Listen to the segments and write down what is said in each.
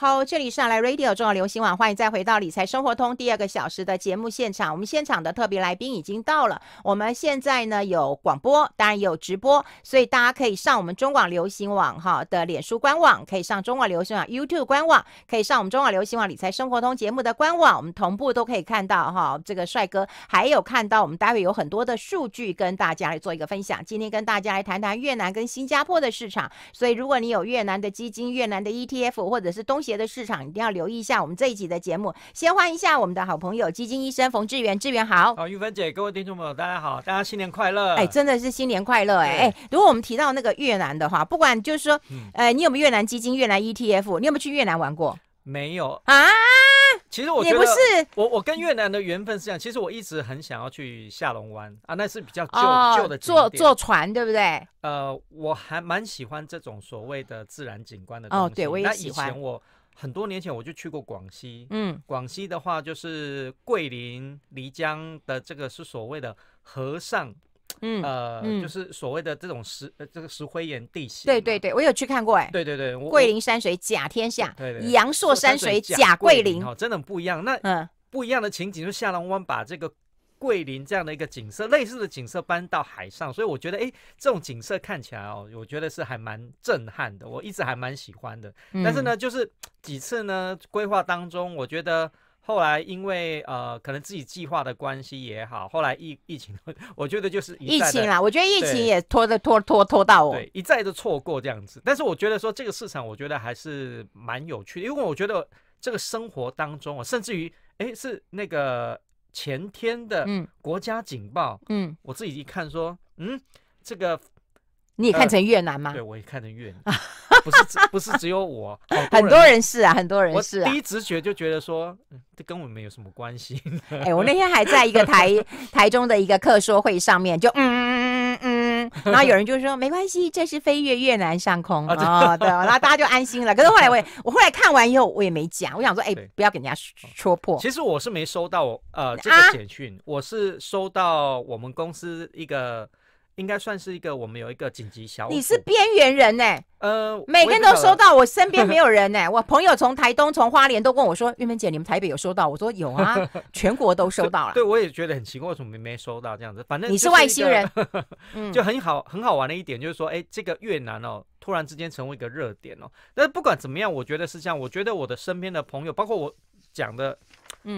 好，这里是来 Radio 中广流行网，欢迎再回到理财生活通第二个小时的节目现场。我们现场的特别来宾已经到了。我们现在呢有广播，当然也有直播，所以大家可以上我们中广流行网哈的脸书官网，可以上中广流行网 YouTube 官网，可以上我们中广流行网理财生活通节目的官网，我们同步都可以看到哈。这个帅哥还有看到我们待会有很多的数据跟大家来做一个分享。今天跟大家来谈谈越南跟新加坡的市场。所以如果你有越南的基金、越南的 ETF 或者是东西。的市场一定要留意一下。我们这一集的节目先欢迎一下我们的好朋友基金医生冯志源，志源好。好，玉芬姐，各位听众朋友，大家好，大家新年快乐。哎，真的是新年快乐哎。哎，如果我们提到那个越南的话，不管就是说，嗯，你有没有越南基金、越南 ETF？你有没有去越南玩过？没有啊？其实我觉得，我我跟越南的缘分是这样。其实我一直很想要去下龙湾啊，那是比较旧旧的，坐坐船对不对？呃，我还蛮喜欢这种所谓的自然景观的哦。对，我也喜欢。我。很多年前我就去过广西，嗯，广西的话就是桂林漓江的这个是所谓的和尚，嗯呃，就是所谓的这种石这个石灰岩地形，对对对，我有去看过哎，对对对，桂林山水甲天下，对对，阳朔山水甲桂林，哦，真的不一样，那不一样的情景就下龙湾把这个。桂林这样的一个景色，类似的景色搬到海上，所以我觉得，哎，这种景色看起来哦，我觉得是还蛮震撼的，我一直还蛮喜欢的。但是呢，就是几次呢规划当中，我觉得后来因为呃，可能自己计划的关系也好，后来疫疫情，我觉得就是疫情啦。我觉得疫情也拖的拖拖拖到我，一再的错过这样子。但是我觉得说这个市场，我觉得还是蛮有趣的，因为我觉得这个生活当中啊，甚至于哎是那个。前天的国家警报，嗯，我自己一看说，嗯，这个你也看成越南吗？对，我也看成越南，不是不是只有我，很多人是啊，很多人是啊。第一直觉就觉得说，这跟我们有什么关系？哎，我那天还在一个台 台中的一个课说会上面，就嗯。然后有人就说没关系，这是飞越越南上空啊，对，然后大家就安心了。可是后来我也我后来看完以后，我也没讲，我想说，哎，不要给人家戳破。其实我是没收到呃这个简讯，我是收到我们公司一个。应该算是一个，我们有一个紧急小。你是边缘人呢？呃，每个人都收到，我身边 没有人呢。我朋友从台东、从花莲都问我说：“玉梅姐，你们台北有收到？”我说：“有啊，全国都收到了。”对，我也觉得很奇怪，为什么没没收到这样子？反正你是外星人，就很好很好玩的一点就是说，哎，这个越南哦，突然之间成为一个热点哦。但是不管怎么样，我觉得是这样，我觉得我的身边的朋友，包括我讲的。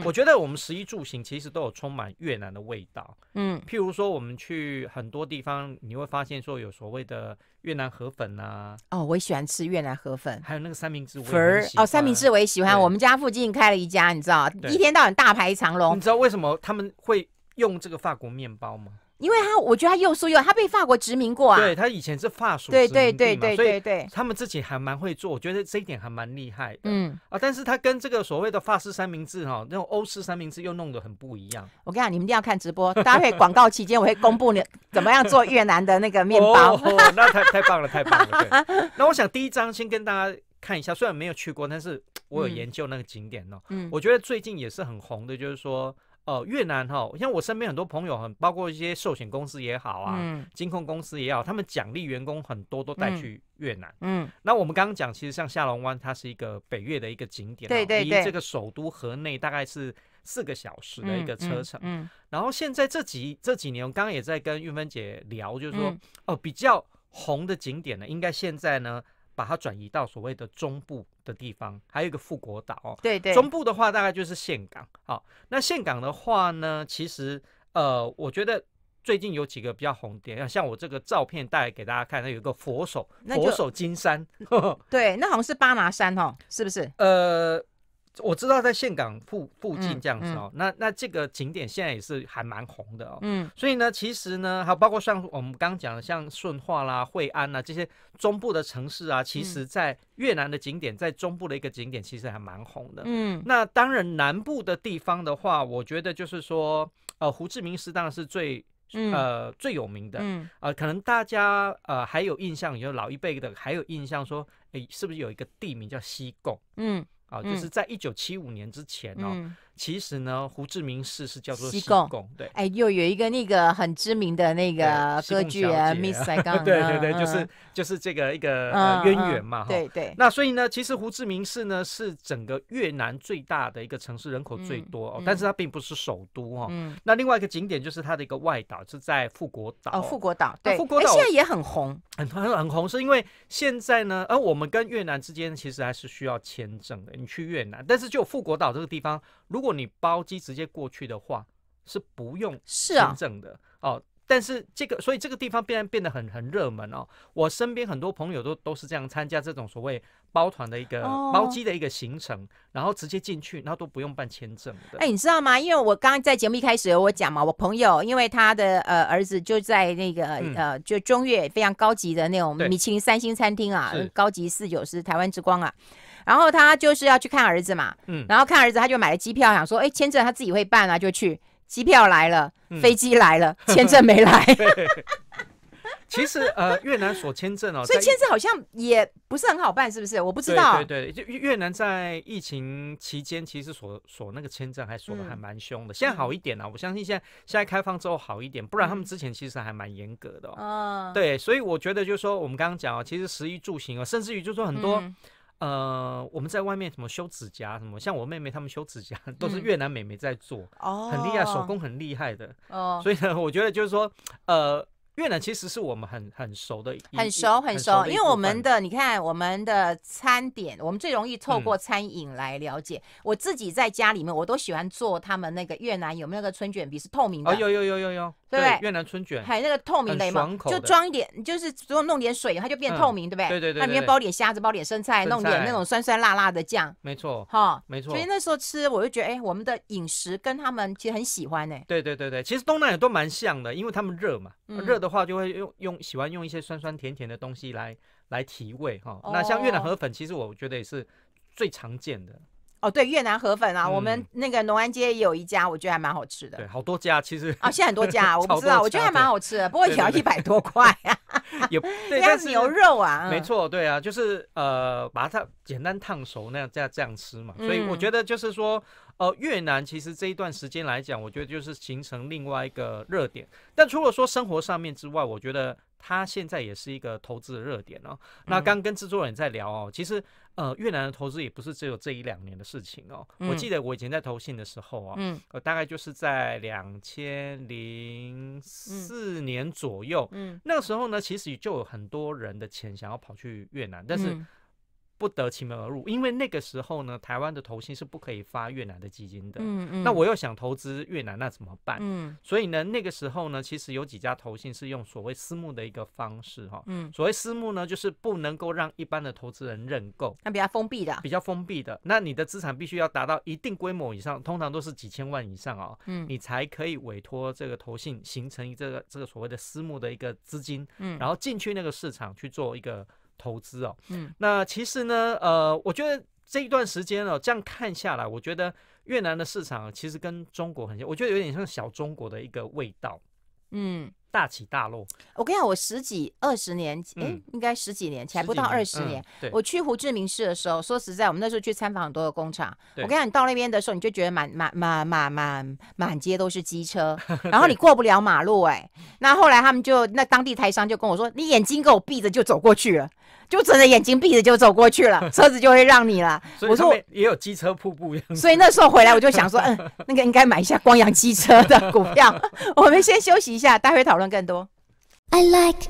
我觉得我们食衣住行其实都有充满越南的味道。嗯，譬如说我们去很多地方，你会发现说有所谓的越南河粉啊。哦，我也喜欢吃越南河粉，还有那个三明治。我喜歡。哦，三明治我也喜欢。我们家附近开了一家，你知道，一天到晚大排长龙。你知道为什么他们会用这个法国面包吗？因为他，我觉得他又熟又他被法国殖民过啊，对他以前是法属殖民嘛，对以对，他们自己还蛮会做，我觉得这一点还蛮厉害。嗯啊，但是他跟这个所谓的法式三明治哈，那种欧式三明治又弄得很不一样。我跟你讲，你们一定要看直播，搭配广告期间我会公布怎么样做越南的那个面包。哦，那太太棒了，太棒了。那我想第一张先跟大家看一下，虽然没有去过，但是我有研究那个景点哦。嗯，我觉得最近也是很红的，就是说。哦，越南哈，像我身边很多朋友，很包括一些寿险公司也好啊，金控公司也好，他们奖励员工很多都带去越南。嗯，那我们刚刚讲，其实像下龙湾，它是一个北越的一个景点，离这个首都河内大概是四个小时的一个车程。嗯，然后现在这几这几年，我刚刚也在跟玉芬姐聊，就是说哦，比较红的景点呢，应该现在呢。把它转移到所谓的中部的地方，还有一个富国岛。对对，中部的话大概就是岘港。好，那岘港的话呢，其实呃，我觉得最近有几个比较红点，像我这个照片带来给大家看，它有一个佛手，佛手金山。对，那好像是巴拿山哦，是不是？呃。我知道在岘港附附近这样子哦，那那这个景点现在也是还蛮红的哦。嗯，所以呢，其实呢，还包括像我们刚刚讲的，像顺化啦、惠安啦这些中部的城市啊，其实在越南的景点，在中部的一个景点，其实还蛮红的。嗯，那当然南部的地方的话，我觉得就是说，呃，胡志明市当然是最呃最有名的。嗯，呃，可能大家呃还有印象，就老一辈的还有印象说，哎，是不是有一个地名叫西贡？嗯。啊，就是在一九七五年之前哦。其实呢，胡志明市是叫做西贡，对，哎，又有一个那个很知名的那个歌剧啊，Miss Saigon 对对对，就是就是这个一个渊源嘛，哈，对对。那所以呢，其实胡志明市呢是整个越南最大的一个城市，人口最多，哦，但是它并不是首都哦。那另外一个景点就是它的一个外岛，是在富国岛。哦，富国岛，对，富国岛现在也很红，很很很红，是因为现在呢，呃，我们跟越南之间其实还是需要签证的，你去越南，但是就富国岛这个地方。如果你包机直接过去的话，是不用签证的哦。但是这个，所以这个地方变得变得很很热门哦。我身边很多朋友都都是这样参加这种所谓包团的一个包机的一个行程，然后直接进去，然后都不用办签证。哎，你知道吗？因为我刚刚在节目一开始我讲嘛，我朋友因为他的呃儿子就在那个呃就中越非常高级的那种米其林三星餐厅啊，高级四九师台湾之光啊。然后他就是要去看儿子嘛，嗯，然后看儿子他就买了机票，想说，哎，签证他自己会办啊，就去。机票来了，飞机来了，签证没来。其实呃，越南锁签证哦，所以签证好像也不是很好办，是不是？我不知道。对对，就越南在疫情期间其实锁锁那个签证还锁的还蛮凶的，现在好一点了。我相信现在现在开放之后好一点，不然他们之前其实还蛮严格的。嗯，对，所以我觉得就是说我们刚刚讲啊，其实食衣住行啊，甚至于就是说很多。呃，我们在外面什么修指甲什么，像我妹妹她们修指甲 都是越南妹妹在做，哦，很厉害，手工很厉害的，哦，所以呢，我觉得就是说，呃。越南其实是我们很很熟的，很熟很熟。因为我们的你看，我们的餐点，我们最容易透过餐饮来了解。我自己在家里面，我都喜欢做他们那个越南有没有那个春卷皮是透明的？有有有有有，对，越南春卷，还有那个透明的嘛，就装一点，就是如果弄点水，它就变透明，对不对？对对对。它里面包点虾子，包点生菜，弄点那种酸酸辣辣的酱，没错，哈，没错。所以那时候吃，我就觉得，哎，我们的饮食跟他们其实很喜欢呢。对对对对，其实东南亚都蛮像的，因为他们热嘛，热的。话就会用用喜欢用一些酸酸甜甜的东西来来提味哈。那像越南河粉，其实我觉得也是最常见的哦。对，越南河粉啊，我们那个农安街也有一家，我觉得还蛮好吃的。对，好多家其实啊，现在很多家 我不知道，我觉得还蛮好吃的，不过也要一百多块。也 对，这是牛肉啊，没错，对啊，就是呃把它简单烫熟那样这样这样吃嘛。所以我觉得就是说。呃，越南其实这一段时间来讲，我觉得就是形成另外一个热点。但除了说生活上面之外，我觉得它现在也是一个投资的热点哦。那刚跟制作人在聊哦，其实呃，越南的投资也不是只有这一两年的事情哦。我记得我以前在投信的时候啊，嗯，大概就是在两千零四年左右，嗯，那个时候呢，其实就有很多人的钱想要跑去越南，但是。不得其门而入，因为那个时候呢，台湾的投信是不可以发越南的基金的。嗯嗯。那我又想投资越南，那怎么办？嗯。所以呢，那个时候呢，其实有几家投信是用所谓私募的一个方式哈。嗯。所谓私募呢，就是不能够让一般的投资人认购，它比较封闭的。比较封闭的，那你的资产必须要达到一定规模以上，通常都是几千万以上啊。嗯。你才可以委托这个投信形成这个这个所谓的私募的一个资金，嗯，然后进去那个市场去做一个。投资哦，嗯，那其实呢，呃，我觉得这一段时间哦，这样看下来，我觉得越南的市场其实跟中国很像，我觉得有点像小中国的一个味道，嗯，大起大落。我跟你讲，我十几二十年，哎，应该十几年，才不到二十年。我去胡志明市的时候，说实在，我们那时候去参访很多的工厂。我跟你讲，你到那边的时候，你就觉得满满满满满满街都是机车，然后你过不了马路，哎，那后来他们就那当地台商就跟我说，你眼睛给我闭着就走过去了。就睁着眼睛闭着就走过去了，车子就会让你了。我说也有机车瀑布。所以那时候回来我就想说，嗯，那个应该买一下光阳机车的股票。我们先休息一下，待会讨论更多。I like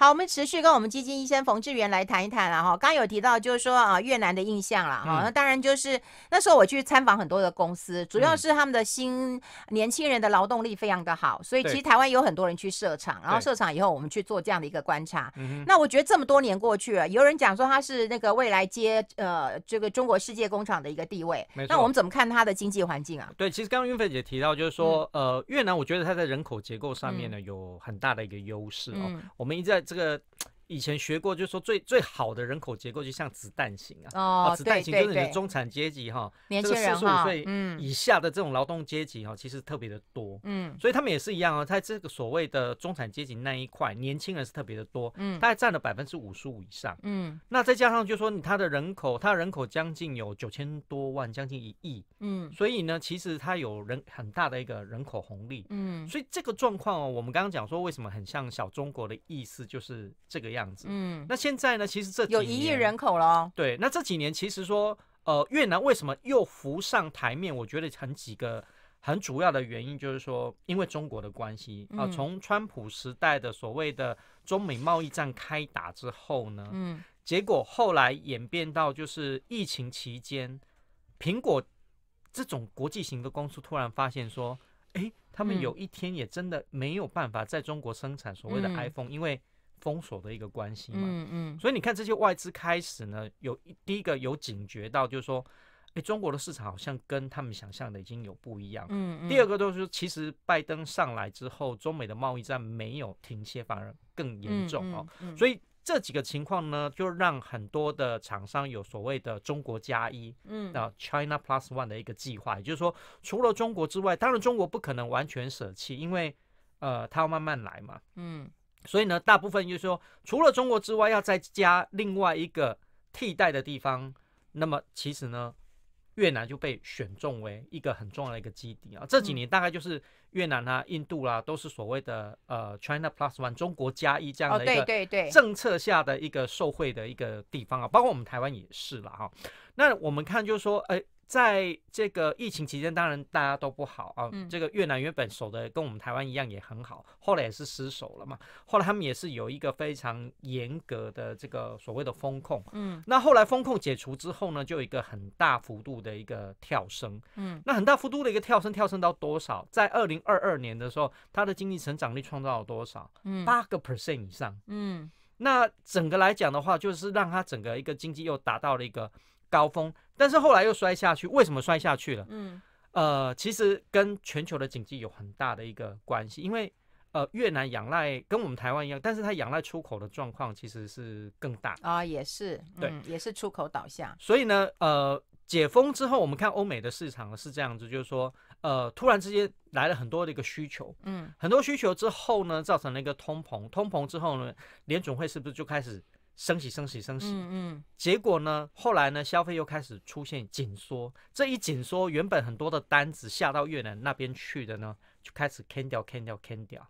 好，我们持续跟我们基金医生冯志源来谈一谈了哈，刚有提到就是说啊，越南的印象啦。哈，那当然就是那时候我去参访很多的公司，主要是他们的新年轻人的劳动力非常的好，所以其实台湾有很多人去设厂，然后设厂以后我们去做这样的一个观察。那我觉得这么多年过去了，有人讲说他是那个未来接呃这个中国世界工厂的一个地位。那我们怎么看他的经济环境啊？对，其实刚刚云飞姐提到就是说，呃，越南我觉得它在人口结构上面呢有很大的一个优势哦。我们一直在。这个。以前学过，就说最最好的人口结构就像子弹型啊，哦，子弹型就是你的中产阶级哈，年轻人五岁以下的这种劳动阶级哈，其实特别的多，嗯，所以他们也是一样啊，在这个所谓的中产阶级那一块，年轻人是特别的多，嗯，大概占了百分之五十五以上，嗯，那再加上就说你他的人口，他人口将近有九千多万，将近一亿，嗯，所以呢，其实他有人很大的一个人口红利，嗯，所以这个状况哦，我们刚刚讲说为什么很像小中国的意思，就是这个样。样子，嗯，那现在呢？其实这有一亿人口了，对。那这几年其实说，呃，越南为什么又浮上台面？我觉得很几个很主要的原因，就是说，因为中国的关系啊。从川普时代的所谓的中美贸易战开打之后呢，嗯，结果后来演变到就是疫情期间，苹果这种国际型的公司突然发现说，哎，他们有一天也真的没有办法在中国生产所谓的 iPhone，因为。封锁的一个关系嘛，嗯嗯，所以你看这些外资开始呢，有第一个有警觉到，就是说，哎，中国的市场好像跟他们想象的已经有不一样，嗯嗯。第二个就是，其实拜登上来之后，中美的贸易战没有停歇，反而更严重哦。所以这几个情况呢，就让很多的厂商有所谓的“中国加一”，嗯啊，“China Plus One” 的一个计划，也就是说，除了中国之外，当然中国不可能完全舍弃，因为呃，它要慢慢来嘛，嗯。所以呢，大部分就是说，除了中国之外，要再加另外一个替代的地方，那么其实呢，越南就被选中为一个很重要的一个基地啊。这几年大概就是越南啊、印度啦，都是所谓的呃 “China Plus One” 中国加一这样的一个政策下的一个受惠的一个地方啊，包括我们台湾也是了哈。那我们看就是说，哎。在这个疫情期间，当然大家都不好啊。这个越南原本守的跟我们台湾一样也很好，后来也是失守了嘛。后来他们也是有一个非常严格的这个所谓的风控，嗯。那后来风控解除之后呢，就有一个很大幅度的一个跳升，嗯。那很大幅度的一个跳升，跳升到多少？在二零二二年的时候，它的经济成长率创造了多少？嗯，八个 percent 以上，嗯。那整个来讲的话，就是让它整个一个经济又达到了一个。高峰，但是后来又摔下去，为什么摔下去了？嗯，呃，其实跟全球的经济有很大的一个关系，因为呃，越南仰赖跟我们台湾一样，但是它仰赖出口的状况其实是更大啊，也是对，也是出口导向。所以呢，呃，解封之后，我们看欧美的市场是这样子，就是说，呃，突然之间来了很多的一个需求，嗯，很多需求之后呢，造成了一个通膨，通膨之后呢，联准会是不是就开始？升息，升息，升息。嗯嗯。结果呢？后来呢？消费又开始出现紧缩。这一紧缩，原本很多的单子下到越南那边去的呢，就开始砍掉，砍掉，砍掉。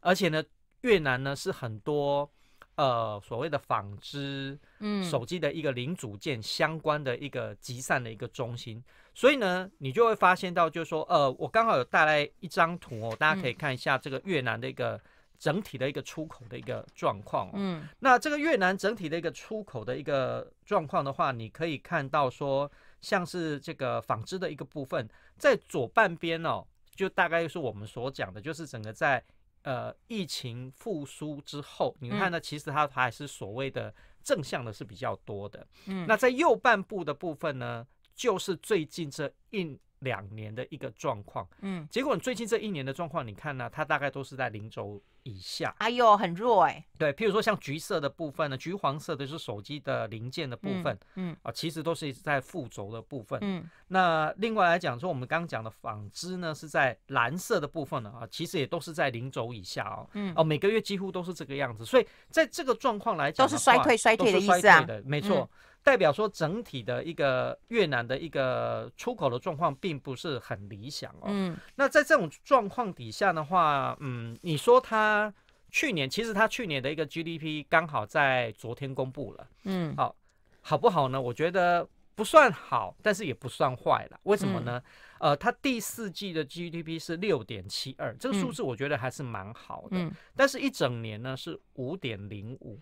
而且呢，越南呢是很多呃所谓的纺织、嗯手机的一个零组件相关的一个集散的一个中心。所以呢，你就会发现到，就是说，呃，我刚好有带来一张图哦，大家可以看一下这个越南的一个。整体的一个出口的一个状况，嗯，那这个越南整体的一个出口的一个状况的话，你可以看到说，像是这个纺织的一个部分，在左半边哦，就大概是我们所讲的，就是整个在呃疫情复苏之后，你看呢，其实它还是所谓的正向的是比较多的，嗯，那在右半部的部分呢，就是最近这印。两年的一个状况，嗯，结果你最近这一年的状况，你看呢？它大概都是在零轴以下。哎呦，很弱哎。对，譬如说像橘色的部分呢，橘黄色的是手机的零件的部分，嗯啊，其实都是在负轴的部分。嗯，那另外来讲说，我们刚刚讲的纺织呢，是在蓝色的部分呢，啊，其实也都是在零轴以下哦。嗯哦，每个月几乎都是这个样子，所以在这个状况来讲，都是衰退衰退的意思啊，没错。代表说，整体的一个越南的一个出口的状况并不是很理想哦。嗯，那在这种状况底下的话，嗯，你说他去年，其实他去年的一个 GDP 刚好在昨天公布了。嗯，好，好不好呢？我觉得不算好，但是也不算坏了。为什么呢？呃，它第四季的 GDP 是六点七二，这个数字我觉得还是蛮好的。嗯，但是一整年呢是五点零五。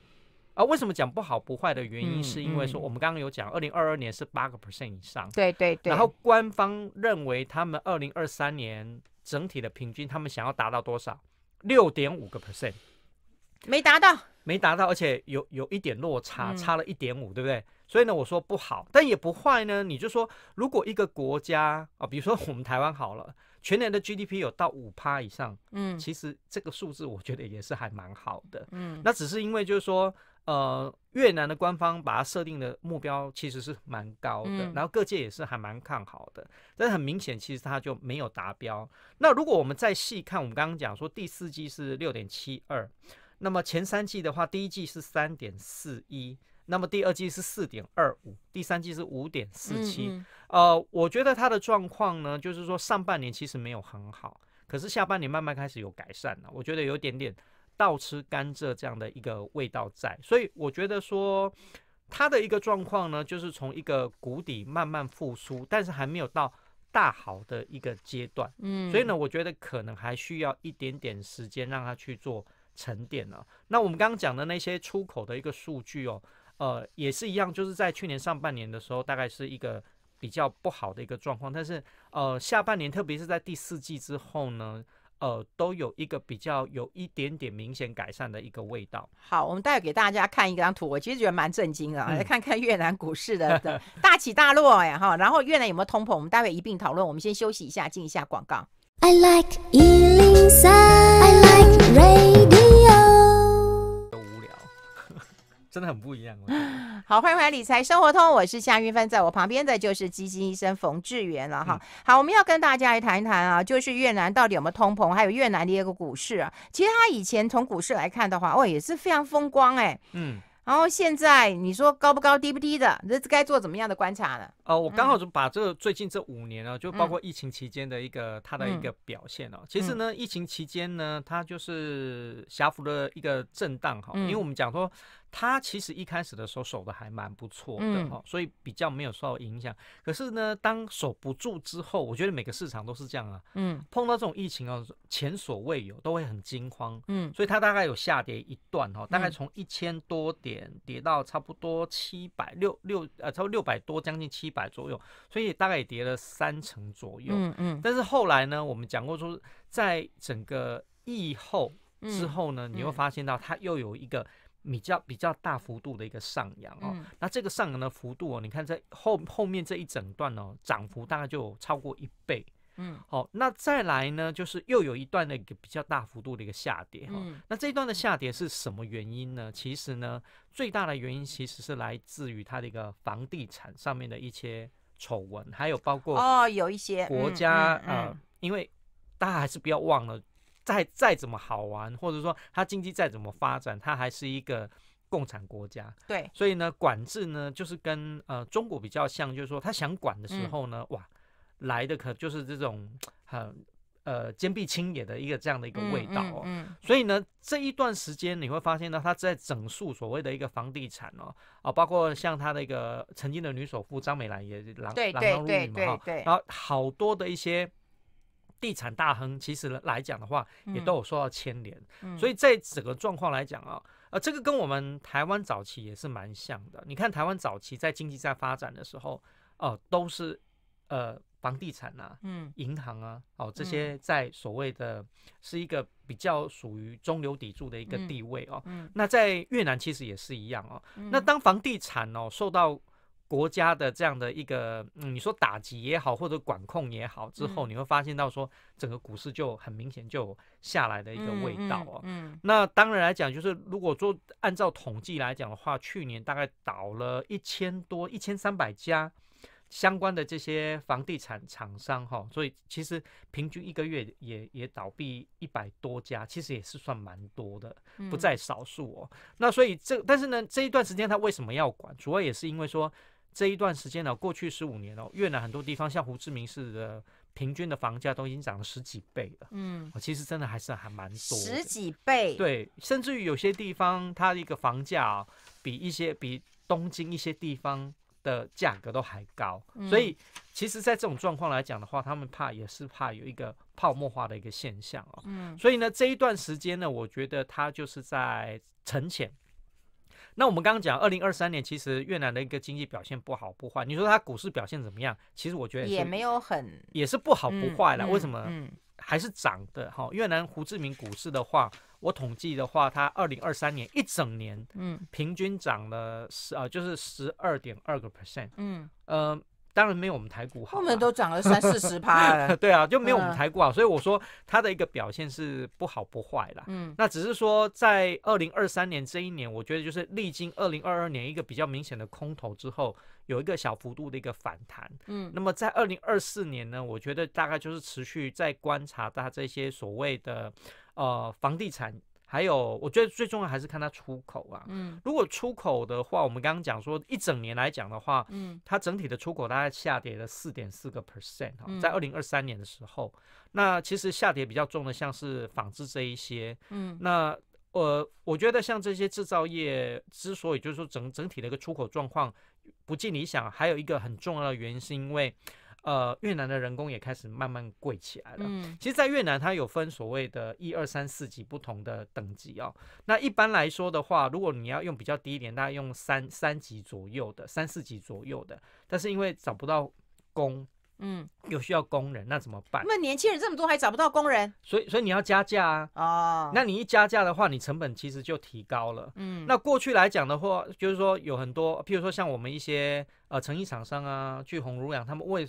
啊，为什么讲不好不坏的原因，是因为说我们刚刚有讲，二零二二年是八个 percent 以上，对对对。然后官方认为他们二零二三年整体的平均，他们想要达到多少？六点五个 percent，没达到，没达到，而且有有一点落差，差了一点五，对不对？所以呢，我说不好，但也不坏呢。你就说，如果一个国家啊，比如说我们台湾好了，全年的 GDP 有到五趴以上，嗯，其实这个数字我觉得也是还蛮好的，嗯，那只是因为就是说。呃，越南的官方把它设定的目标其实是蛮高的，然后各界也是还蛮看好的，但是很明显，其实它就没有达标。那如果我们再细看，我们刚刚讲说第四季是六点七二，那么前三季的话，第一季是三点四一，那么第二季是四点二五，第三季是五点四七。呃，我觉得它的状况呢，就是说上半年其实没有很好，可是下半年慢慢开始有改善了，我觉得有一点点。倒吃甘蔗这样的一个味道在，所以我觉得说，它的一个状况呢，就是从一个谷底慢慢复苏，但是还没有到大好的一个阶段。嗯，所以呢，我觉得可能还需要一点点时间让它去做沉淀了。那我们刚刚讲的那些出口的一个数据哦，呃，也是一样，就是在去年上半年的时候，大概是一个比较不好的一个状况，但是呃，下半年，特别是在第四季之后呢。呃，都有一个比较有一点点明显改善的一个味道。好，我们待会给大家看一张图，我其实觉得蛮震惊的。来看看越南股市的，大起大落呀哈。然后越南有没有通膨？我们待会一并讨论。我们先休息一下，进一下广告。I like I like 真的很不一样 好，欢迎回来《理财生活通》，我是夏玉芬，在我旁边的就是基金医生冯志源了哈。好，我们要跟大家来谈一谈啊，就是越南到底有没有通膨，还有越南的一个股市啊。其实他以前从股市来看的话，哦，也是非常风光哎。嗯。然后现在你说高不高低不低的，这该做怎么样的观察呢？哦，我刚好就把这个最近这五年呢，就包括疫情期间的一个他的一个表现哦。其实呢，疫情期间呢，它就是小幅的一个震荡哈，因为我们讲说。它其实一开始的时候守的还蛮不错的哈，所以比较没有受到影响。可是呢，当守不住之后，我觉得每个市场都是这样啊。嗯，碰到这种疫情啊，前所未有，都会很惊慌。嗯，所以它大概有下跌一段哈，大概从一千多点跌到差不多七百六六呃，差不多六百多，将近七百左右。所以大概也跌了三成左右。嗯嗯。但是后来呢，我们讲过说，在整个疫后之后呢，你会发现到它又有一个。比较比较大幅度的一个上扬哦，那这个上扬的幅度哦，你看在后后面这一整段呢，涨幅大概就超过一倍。嗯，好，那再来呢，就是又有一段的一个比较大幅度的一个下跌哈。那这一段的下跌是什么原因呢？其实呢，最大的原因其实是来自于它的一个房地产上面的一些丑闻，还有包括哦，有一些国家啊，因为大家还是不要忘了。再再怎么好玩，或者说它经济再怎么发展，它还是一个共产国家。对，所以呢，管制呢就是跟呃中国比较像，就是说他想管的时候呢，哇，来的可就是这种很呃坚壁清野的一个这样的一个味道哦。所以呢，这一段时间你会发现呢，他在整肃所谓的一个房地产哦，啊，包括像他的一个曾经的女首富张美兰也锒锒入狱嘛哈，然后好多的一些。地产大亨其实来讲的话，也都有受到牵连，所以在整个状况来讲啊，呃，这个跟我们台湾早期也是蛮像的。你看台湾早期在经济在发展的时候，哦，都是呃房地产啊，嗯，银行啊，哦，这些在所谓的是一个比较属于中流砥柱的一个地位哦。那在越南其实也是一样哦。那当房地产哦受到国家的这样的一个，嗯、你说打击也好，或者管控也好，之后你会发现到说整个股市就很明显就下来的一个味道哦。嗯。那当然来讲，就是如果说按照统计来讲的话，去年大概倒了一千多、一千三百家相关的这些房地产厂商哈，所以其实平均一个月也也倒闭一百多家，其实也是算蛮多的，不在少数哦。那所以这，但是呢，这一段时间他为什么要管？主要也是因为说。这一段时间呢，过去十五年哦，越南很多地方，像胡志明市的平均的房价都已经涨了十几倍了。嗯，其实真的还是还蛮多十几倍。对，甚至于有些地方，它的一个房价比一些比东京一些地方的价格都还高。所以，其实，在这种状况来讲的话，他们怕也是怕有一个泡沫化的一个现象哦。嗯，所以呢，这一段时间呢，我觉得它就是在沉潜。那我们刚刚讲，二零二三年其实越南的一个经济表现不好不坏。你说它股市表现怎么样？其实我觉得也没有很，也是不好不坏啦。为什么？嗯，还是涨的哈。越南胡志明股市的话，我统计的话，它二零二三年一整年，嗯，平均涨了十啊，就是十二点二个 percent。嗯，呃。当然没有我们台股好，他们都涨了三四十趴了。对啊，就没有我们台股好，所以我说它的一个表现是不好不坏啦。嗯，那只是说在二零二三年这一年，我觉得就是历经二零二二年一个比较明显的空头之后，有一个小幅度的一个反弹。嗯，那么在二零二四年呢，我觉得大概就是持续在观察它这些所谓的呃房地产。还有，我觉得最重要还是看它出口啊。嗯，如果出口的话，我们刚刚讲说一整年来讲的话，嗯，它整体的出口大概下跌了四点四个 percent 在二零二三年的时候，那其实下跌比较重的像是纺织这一些。嗯，那我我觉得像这些制造业之所以就是说整整体的一个出口状况不尽理想，还有一个很重要的原因是因为。呃，越南的人工也开始慢慢贵起来了。嗯，其实，在越南它有分所谓的一二三四级不同的等级哦。那一般来说的话，如果你要用比较低一点，大概用三三级左右的、三四级左右的，但是因为找不到工，嗯，有需要工人，那怎么办？那年轻人这么多还找不到工人，所以所以你要加价啊。哦，那你一加价的话，你成本其实就提高了。嗯，那过去来讲的话，就是说有很多，譬如说像我们一些呃成衣厂商啊、巨红乳养，他们为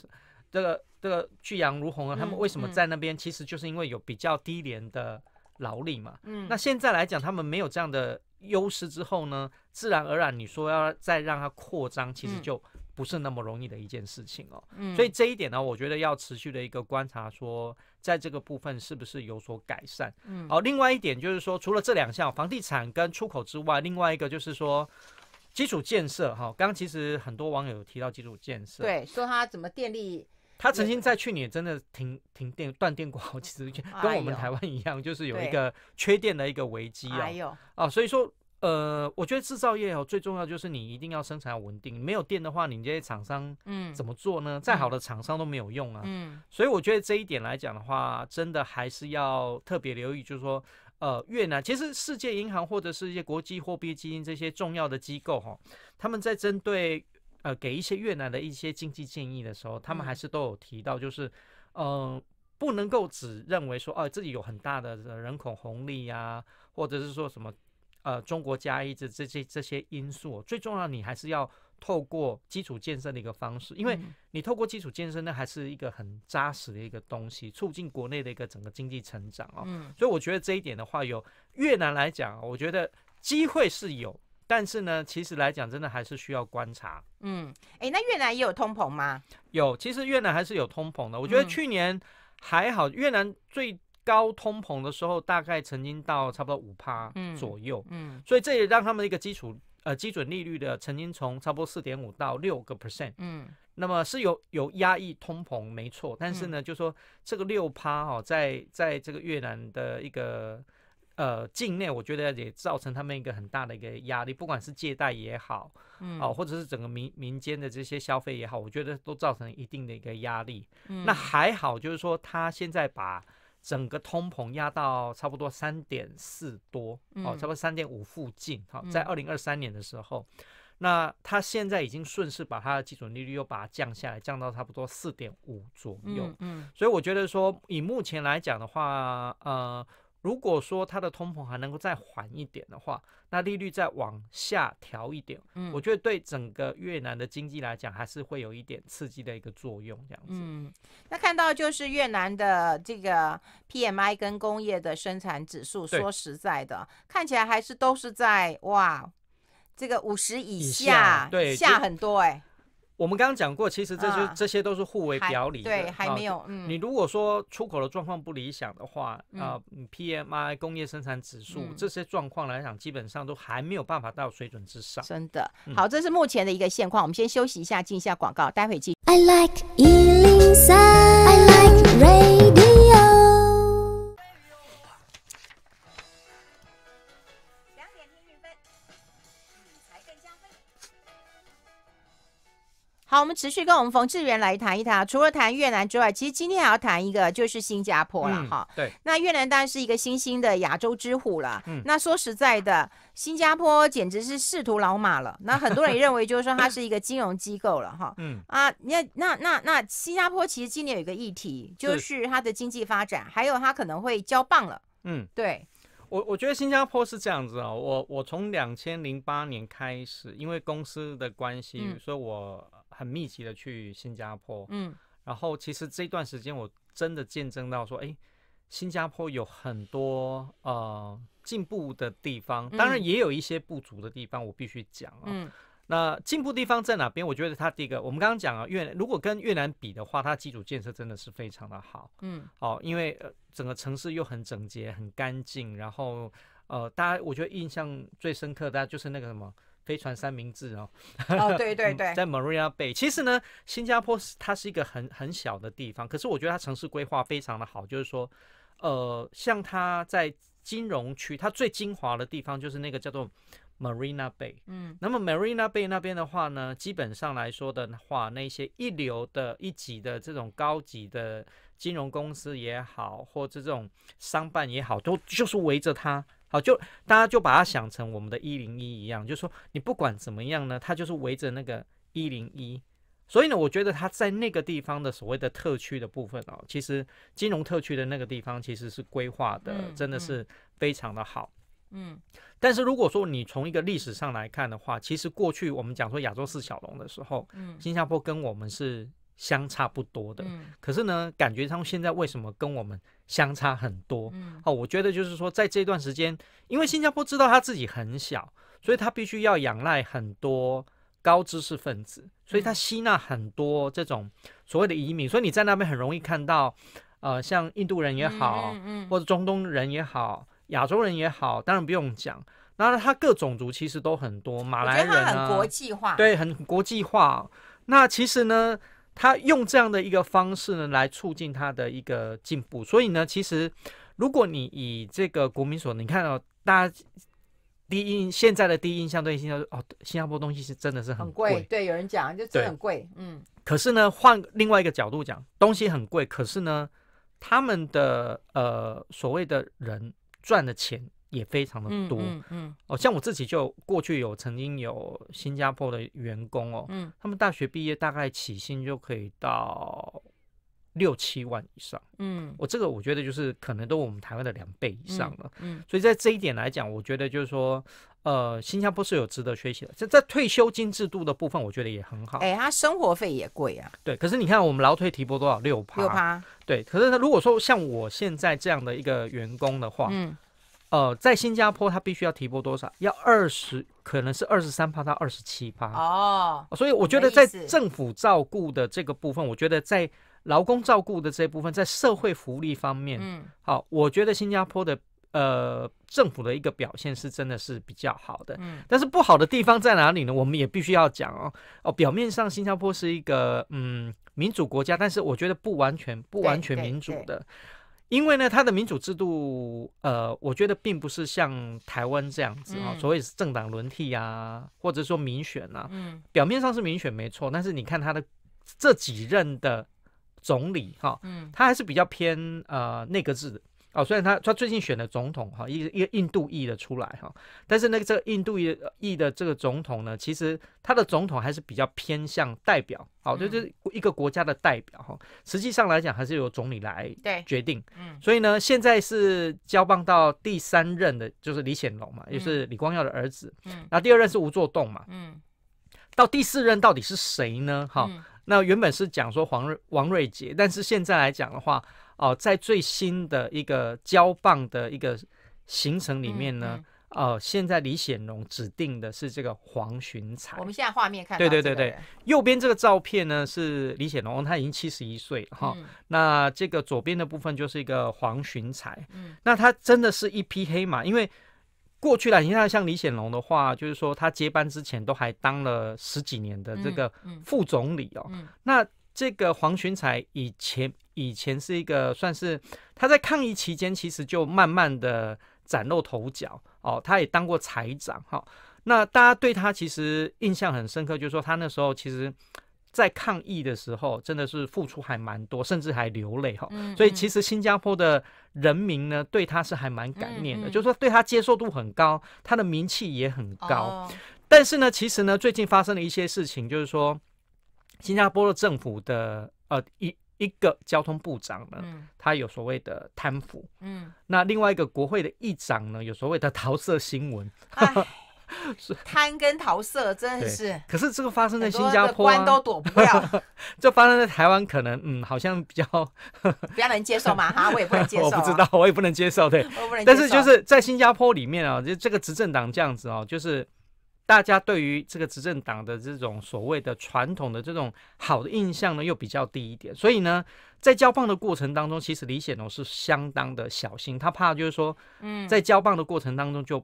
这个这个巨阳如虹啊，他们为什么在那边？其实就是因为有比较低廉的劳力嘛。嗯。那现在来讲，他们没有这样的优势之后呢，自然而然，你说要再让它扩张，其实就不是那么容易的一件事情哦。嗯。所以这一点呢，我觉得要持续的一个观察，说在这个部分是不是有所改善。嗯。好，另外一点就是说，除了这两项房地产跟出口之外，另外一个就是说，基础建设哈。刚刚其实很多网友有提到基础建设，对，说它怎么电力。他曾经在去年真的停停电断电过好几次，跟我们台湾一样，就是有一个缺电的一个危机啊啊，所以说呃，我觉得制造业哦最重要就是你一定要生产稳定，没有电的话，你这些厂商嗯怎么做呢？再好的厂商都没有用啊。嗯，所以我觉得这一点来讲的话，真的还是要特别留意，就是说呃，越南其实世界银行或者是一些国际货币基金这些重要的机构哈，他们在针对。呃，给一些越南的一些经济建议的时候，他们还是都有提到，就是，呃，不能够只认为说，哦，自己有很大的人口红利啊，或者是说什么，呃，中国加一这这些这些因素，最重要你还是要透过基础建设的一个方式，因为你透过基础建设呢，还是一个很扎实的一个东西，促进国内的一个整个经济成长啊。嗯，所以我觉得这一点的话，有越南来讲，我觉得机会是有。但是呢，其实来讲，真的还是需要观察。嗯，哎，那越南也有通膨吗？有，其实越南还是有通膨的。我觉得去年还好，越南最高通膨的时候，大概曾经到差不多五趴左右，嗯，所以这也让他们一个基础呃基准利率的曾经从差不多四点五到六个 percent，嗯，那么是有有压抑通膨没错，但是呢，就说这个六趴哈在在这个越南的一个。呃，境内我觉得也造成他们一个很大的一个压力，不管是借贷也好，嗯，哦，或者是整个民民间的这些消费也好，我觉得都造成一定的一个压力。嗯，那还好，就是说他现在把整个通膨压到差不多三点四多，哦，差不多三点五附近，好，在二零二三年的时候，那他现在已经顺势把他的基准利率又把它降下来，降到差不多四点五左右。嗯，所以我觉得说，以目前来讲的话，呃。如果说它的通膨还能够再缓一点的话，那利率再往下调一点，嗯，我觉得对整个越南的经济来讲，还是会有一点刺激的一个作用，这样子。嗯，那看到就是越南的这个 PMI 跟工业的生产指数，说实在的，看起来还是都是在哇，这个五十以下，对，下很多哎。我们刚刚讲过，其实这就这些都是互为表里。对，还没有。嗯，你如果说出口的状况不理想的话，啊，P M I 工业生产指数这些状况来讲，基本上都还没有办法到水准之上。真的，好，这是目前的一个现况。我们先休息一下，进一下广告，待会儿续。I like 一零三。我们持续跟我们冯志源来谈一谈，除了谈越南之外，其实今天还要谈一个，就是新加坡了哈。对，那越南当然是一个新兴的亚洲之虎了。嗯，那说实在的，新加坡简直是仕途老马了。那很多人也认为，就是说它是一个金融机构了哈。嗯，啊，那那那那新加坡其实今年有一个议题，就是它的经济发展，还有它可能会交棒了。嗯，对。我我觉得新加坡是这样子啊，我我从两千零八年开始，因为公司的关系，所以我很密集的去新加坡，嗯，然后其实这段时间我真的见证到说，哎，新加坡有很多呃进步的地方，当然也有一些不足的地方，我必须讲啊。那进步地方在哪边？我觉得它第一个，我们刚刚讲啊，越如果跟越南比的话，它基础建设真的是非常的好。嗯，哦，因为整个城市又很整洁、很干净，然后呃，大家我觉得印象最深刻的，就是那个什么飞船三明治哦。哦，对对 对，在 Marina Bay。其实呢，新加坡它是一个很很小的地方，可是我觉得它城市规划非常的好，就是说，呃，像它在金融区，它最精华的地方就是那个叫做。Marina Bay，嗯，那么 Marina Bay 那边的话呢，基本上来说的话，那些一流的一级的这种高级的金融公司也好，或者这种商办也好，都就是围着它，好，就大家就把它想成我们的一零一一样，就说你不管怎么样呢，它就是围着那个一零一，所以呢，我觉得它在那个地方的所谓的特区的部分哦，其实金融特区的那个地方其实是规划的真的是非常的好。嗯，但是如果说你从一个历史上来看的话，其实过去我们讲说亚洲四小龙的时候，嗯，新加坡跟我们是相差不多的。嗯。可是呢，感觉他们现在为什么跟我们相差很多？哦，我觉得就是说在这段时间，因为新加坡知道他自己很小，所以他必须要仰赖很多高知识分子，所以他吸纳很多这种所谓的移民，所以你在那边很容易看到，呃，像印度人也好，或者中东人也好。亚洲人也好，当然不用讲。然他各种族其实都很多，马来人啊，对，很国际化。那其实呢，他用这样的一个方式呢，来促进他的一个进步。所以呢，其实如果你以这个国民所，你看哦，大家第一现在的第一印象对新加坡哦，新加坡东西是真的是很贵，对，有人讲就真的很贵，嗯。可是呢，换另外一个角度讲，东西很贵，可是呢，他们的呃所谓的人。赚的钱也非常的多，嗯，哦，像我自己就过去有曾经有新加坡的员工哦，嗯，他们大学毕业大概起薪就可以到。六七万以上，嗯，我这个我觉得就是可能都我们台湾的两倍以上了，嗯，所以在这一点来讲，我觉得就是说，呃，新加坡是有值得学习的。这在退休金制度的部分，我觉得也很好。哎，他生活费也贵啊。对，可是你看，我们劳退提拨多少？六趴，六趴。对，可是他如果说像我现在这样的一个员工的话，嗯，呃，在新加坡他必须要提拨多少？要二十，可能是二十三趴到二十七趴。哦，所以我觉得在政府照顾的这个部分，我觉得在。劳工照顾的这部分，在社会福利方面，嗯，好，我觉得新加坡的呃政府的一个表现是真的是比较好的，嗯，但是不好的地方在哪里呢？我们也必须要讲哦，哦，表面上新加坡是一个嗯民主国家，但是我觉得不完全不完全民主的，因为呢，它的民主制度，呃，我觉得并不是像台湾这样子啊，所谓政党轮替啊，或者说民选啊，嗯，表面上是民选没错，但是你看它的这几任的。总理哈，嗯，他还是比较偏呃那个字哦。虽然他他最近选的总统哈，一个印度裔的出来哈，但是那个这个印度裔的这个总统呢，其实他的总统还是比较偏向代表，好，就是一个国家的代表哈。实际上来讲，还是由总理来决定。嗯，所以呢，现在是交棒到第三任的，就是李显龙嘛，也是李光耀的儿子。嗯，然后第二任是吴作栋嘛。嗯，到第四任到底是谁呢？哈。那原本是讲说黄瑞王瑞杰，但是现在来讲的话，哦，在最新的一个交棒的一个行程里面呢，呃，现在李显龙指定的是这个黄循才。我们现在画面看。对对对对，右边这个照片呢是李显龙，他已经七十一岁哈。那这个左边的部分就是一个黄循才，嗯。那他真的是一匹黑马，因为。过去了，你看像李显龙的话，就是说他接班之前都还当了十几年的这个副总理哦。那这个黄群才以前以前是一个算是他在抗疫期间其实就慢慢的崭露头角哦，他也当过财长哈。那大家对他其实印象很深刻，就是说他那时候其实。在抗议的时候，真的是付出还蛮多，甚至还流泪哈。所以其实新加坡的人民呢，对他是还蛮感念的，就是说对他接受度很高，他的名气也很高。但是呢，其实呢，最近发生了一些事情，就是说新加坡的政府的呃一一个交通部长呢，他有所谓的贪腐，嗯，那另外一个国会的议长呢，有所谓的桃色新闻，贪跟桃色真的是，可是这个发生在新加坡，关都躲不掉。就发生在台湾，可能嗯，好像比较比较能接受嘛。哈，我也不能接受，我不知道，我也不能接受。对，但是就是在新加坡里面啊，就这个执政党这样子哦，就是大家对于这个执政党的这种所谓的传统的这种好的印象呢，又比较低一点。所以呢，在交棒的过程当中，其实李显龙是相当的小心，他怕就是说，嗯，在交棒的过程当中就。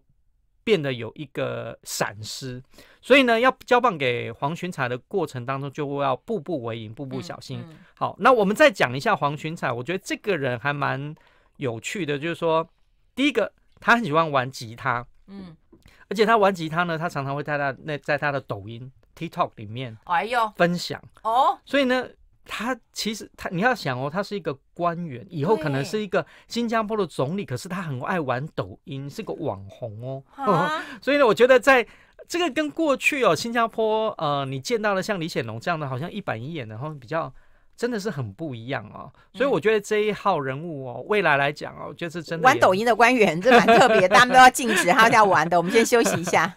变得有一个闪失，所以呢，要交棒给黄群才的过程当中，就要步步为营，步步小心。好，那我们再讲一下黄群才，我觉得这个人还蛮有趣的，就是说，第一个他很喜欢玩吉他，嗯，而且他玩吉他呢，他常常会在他那在他的抖音 TikTok 里面，哎呦，分享哦，所以呢。他其实他你要想哦，他是一个官员，以后可能是一个新加坡的总理，可是他很爱玩抖音，是个网红哦。所以呢，我觉得在这个跟过去哦，新加坡呃，你见到的像李显龙这样的，好像一板一眼的，好像比较真的是很不一样哦。所以我觉得这一号人物哦，未来来讲哦，就是真的玩抖音的官员，这蛮特别，大家都要禁止他要玩的。我们先休息一下。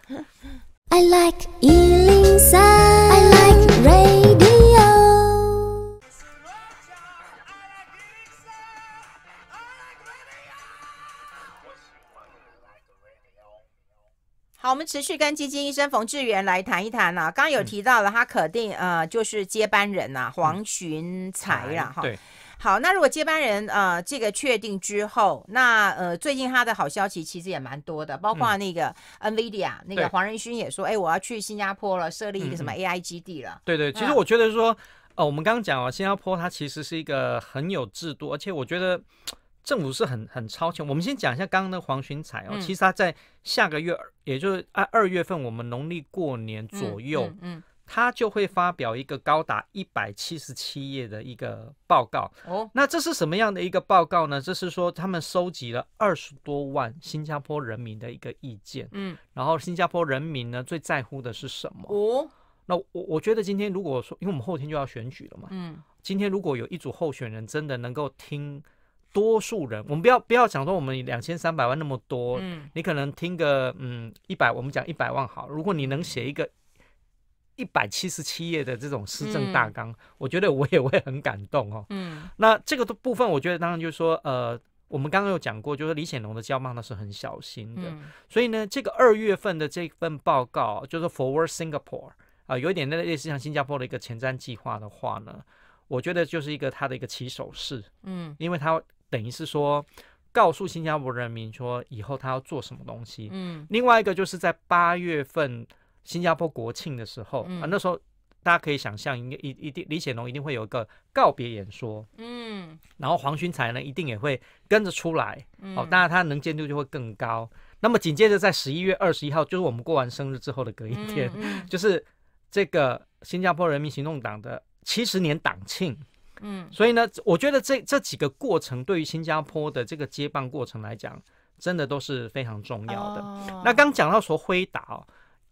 好，我们持续跟基金医生冯志源来谈一谈啊。刚刚有提到了，他肯定呃就是接班人呐，黄寻才了哈。对。好，那如果接班人呃这个确定之后，那呃最近他的好消息其实也蛮多的，包括那个 NVIDIA 那个黄仁勋也说，哎，我要去新加坡了，设立一个什么 AI 基地了。对对，其实我觉得说，呃，我们刚刚讲啊，新加坡它其实是一个很有制度，而且我觉得。政府是很很超前。我们先讲一下刚刚的黄巡彩哦，其实他在下个月，也就是二二月份，我们农历过年左右，嗯，他就会发表一个高达一百七十七页的一个报告。哦，那这是什么样的一个报告呢？这是说他们收集了二十多万新加坡人民的一个意见，嗯，然后新加坡人民呢最在乎的是什么？哦，那我我觉得今天如果说，因为我们后天就要选举了嘛，嗯，今天如果有一组候选人真的能够听。多数人，我们不要不要想说我们两千三百万那么多，嗯，你可能听个嗯一百，我们讲一百万好。如果你能写一个一百七十七页的这种施政大纲，我觉得我也会很感动哦。嗯，那这个的部分，我觉得当然就是说，呃，我们刚刚有讲过，就是李显龙的教棒呢是很小心的，所以呢，这个二月份的这份报告，就是 Forward Singapore 啊，有一点那类似像新加坡的一个前瞻计划的话呢，我觉得就是一个他的一个起手式，嗯，因为他。等于是说，告诉新加坡人民说，以后他要做什么东西。嗯，另外一个就是在八月份新加坡国庆的时候啊，那时候大家可以想象，应该一一定李显龙一定会有一个告别演说。嗯，然后黄勋才呢，一定也会跟着出来。哦，当然他能见度就会更高。那么紧接着在十一月二十一号，就是我们过完生日之后的隔一天，就是这个新加坡人民行动党的七十年党庆。嗯，所以呢，我觉得这这几个过程对于新加坡的这个接棒过程来讲，真的都是非常重要的。那刚讲到说辉达，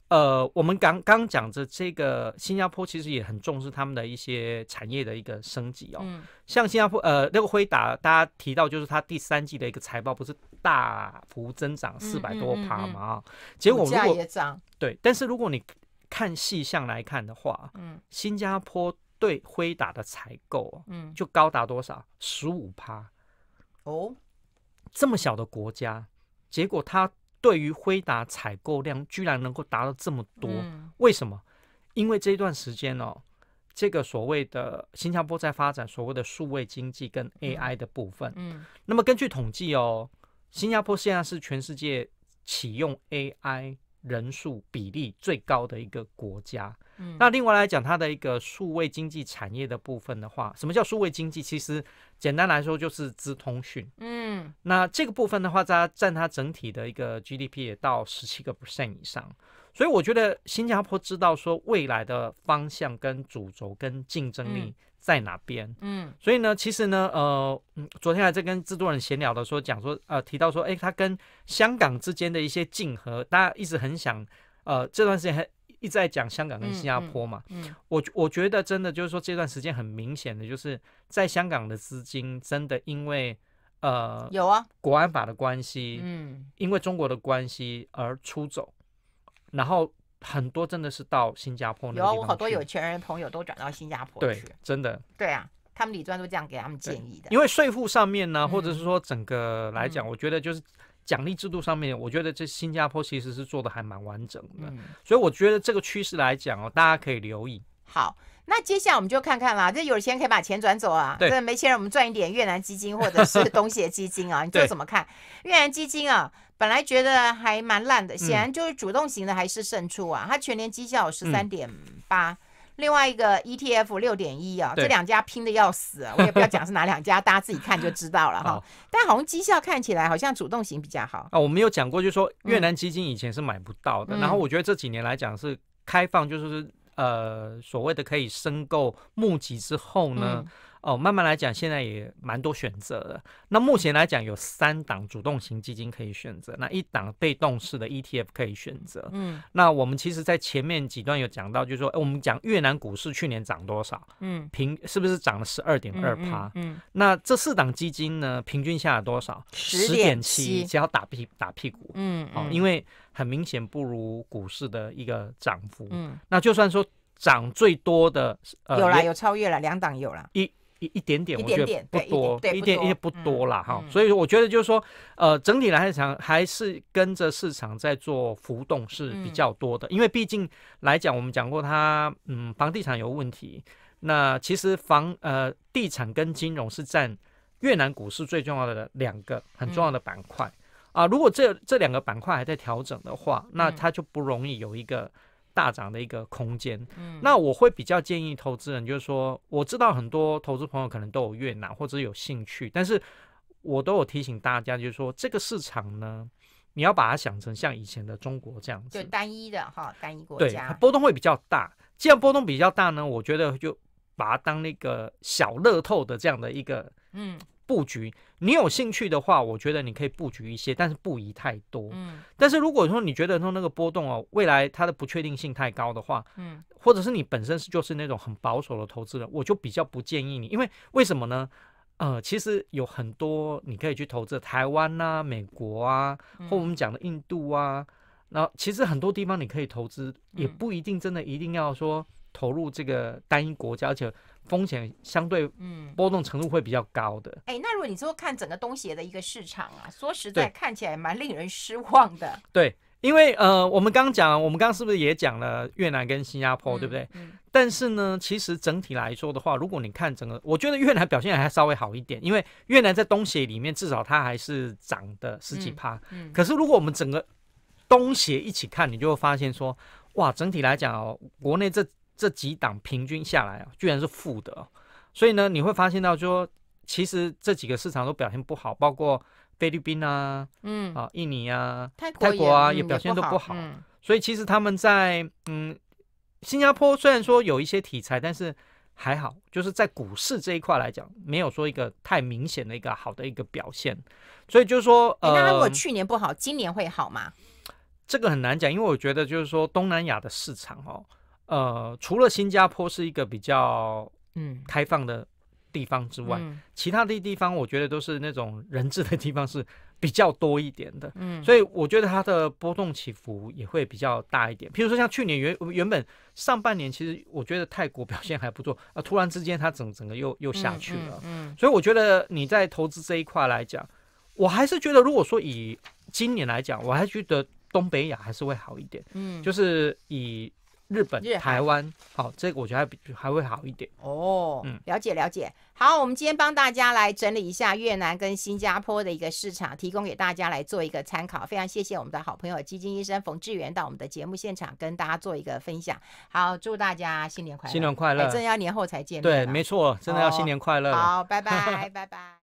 呃，我们刚刚讲的这个新加坡其实也很重视他们的一些产业的一个升级哦。嗯。像新加坡呃那个辉达，大家提到就是它第三季的一个财报不是大幅增长四百多趴嘛？啊。股价也涨。对，但是如果你看细项来看的话，嗯，新加坡。对辉达的采购哦，嗯，就高达多少？十五趴哦，这么小的国家，结果它对于辉达采购量居然能够达到这么多，为什么？因为这一段时间哦，这个所谓的新加坡在发展所谓的数位经济跟 AI 的部分，嗯，那么根据统计哦，新加坡现在是全世界启用 AI。人数比例最高的一个国家，嗯，那另外来讲，它的一个数位经济产业的部分的话，什么叫数位经济？其实简单来说就是资通讯，嗯，那这个部分的话，它占它整体的一个 GDP 也到十七个 percent 以上，所以我觉得新加坡知道说未来的方向跟主轴跟竞争力。在哪边？嗯，所以呢，其实呢，呃，昨天在跟制作人闲聊的说，候，讲说，呃，提到说，哎，他跟香港之间的一些竞合，大家一直很想，呃，这段时间还一直在讲香港跟新加坡嘛，嗯，我我觉得真的就是说这段时间很明显的，就是在香港的资金真的因为呃有啊国安法的关系，嗯，因为中国的关系而出走，然后。很多真的是到新加坡有，我好多有钱人朋友都转到新加坡去，真的。对啊，他们李专都这样给他们建议的。因为税负上面呢，或者是说整个来讲，我觉得就是奖励制度上面，我觉得这新加坡其实是做的还蛮完整的。所以我觉得这个趋势来讲哦，大家可以留意。好，那接下来我们就看看啦，这有钱可以把钱转走啊，这没钱人我们赚一点越南基金或者是 东协基金啊，你就怎么看越南基金啊？本来觉得还蛮烂的，显然就是主动型的还是胜出啊。它全年绩效十三点八，另外一个 ETF 六点一啊，这两家拼的要死，啊，我也不要讲是哪两家，大家自己看就知道了哈。但好像绩效看起来好像主动型比较好。啊，我们有讲过，就是说越南基金以前是买不到的，然后我觉得这几年来讲是开放，就是。呃，所谓的可以申购募集之后呢，哦，慢慢来讲，现在也蛮多选择的。那目前来讲，有三档主动型基金可以选择，那一档被动式的 ETF 可以选择。嗯，那我们其实，在前面几段有讲到，就是说，我们讲越南股市去年涨多少？嗯，平是不是涨了十二点二趴？嗯，那这四档基金呢，平均下来多少？十点七，只要打屁打屁股。嗯，哦，因为。很明显不如股市的一个涨幅，嗯，那就算说涨最多的，有啦，有超越了两档，有啦，一一一点点，我觉得不多，一点也不多啦，哈。所以我觉得就是说，呃，整体来讲还是跟着市场在做浮动是比较多的，因为毕竟来讲，我们讲过它，嗯，房地产有问题，那其实房呃，地产跟金融是占越南股市最重要的两个很重要的板块。啊，如果这这两个板块还在调整的话，那它就不容易有一个大涨的一个空间。嗯，那我会比较建议投资人，就是说，我知道很多投资朋友可能都有越南或者有兴趣，但是我都有提醒大家，就是说，这个市场呢，你要把它想成像以前的中国这样子，就单一的哈，单一国家，对，波动会比较大。既然波动比较大呢，我觉得就把它当那个小乐透的这样的一个，嗯。布局，你有兴趣的话，我觉得你可以布局一些，但是不宜太多。嗯，但是如果说你觉得说那个波动哦，未来它的不确定性太高的话，嗯，或者是你本身是就是那种很保守的投资人，我就比较不建议你，因为为什么呢？呃，其实有很多你可以去投资台湾呐、美国啊，或我们讲的印度啊，那其实很多地方你可以投资，也不一定真的一定要说投入这个单一国家而且风险相对嗯波动程度会比较高的。哎，那如果你说看整个东协的一个市场啊，说实在看起来蛮令人失望的。对，因为呃，我们刚刚讲，我们刚刚是不是也讲了越南跟新加坡，对不对？嗯。但是呢，其实整体来说的话，如果你看整个，我觉得越南表现还稍微好一点，因为越南在东协里面至少它还是涨的十几趴。嗯。可是如果我们整个东协一起看，你就会发现说，哇，整体来讲哦，国内这。这几档平均下来啊，居然是负的，所以呢，你会发现到，说其实这几个市场都表现不好，包括菲律宾啊，嗯，啊，印尼啊，泰泰国啊，也表现都不好。所以其实他们在嗯，新加坡虽然说有一些题材，但是还好，就是在股市这一块来讲，没有说一个太明显的一个好的一个表现。所以就是说，那如果去年不好，今年会好吗？这个很难讲，因为我觉得就是说东南亚的市场哦。呃，除了新加坡是一个比较嗯开放的地方之外，其他的地方我觉得都是那种人质的地方是比较多一点的，嗯，所以我觉得它的波动起伏也会比较大一点。譬如说像去年原原本上半年，其实我觉得泰国表现还不错啊，突然之间它整整个又又下去了，嗯，所以我觉得你在投资这一块来讲，我还是觉得如果说以今年来讲，我还觉得东北亚还是会好一点，嗯，就是以。日本、台湾，好，这我觉得还比还会好一点哦。嗯，了解了解。好，我们今天帮大家来整理一下越南跟新加坡的一个市场，提供给大家来做一个参考。非常谢谢我们的好朋友基金医生冯志源到我们的节目现场跟大家做一个分享。好，祝大家新年快乐！新年快乐！真要年后才见。对，没错，真的要新年快乐。好，拜拜，拜拜。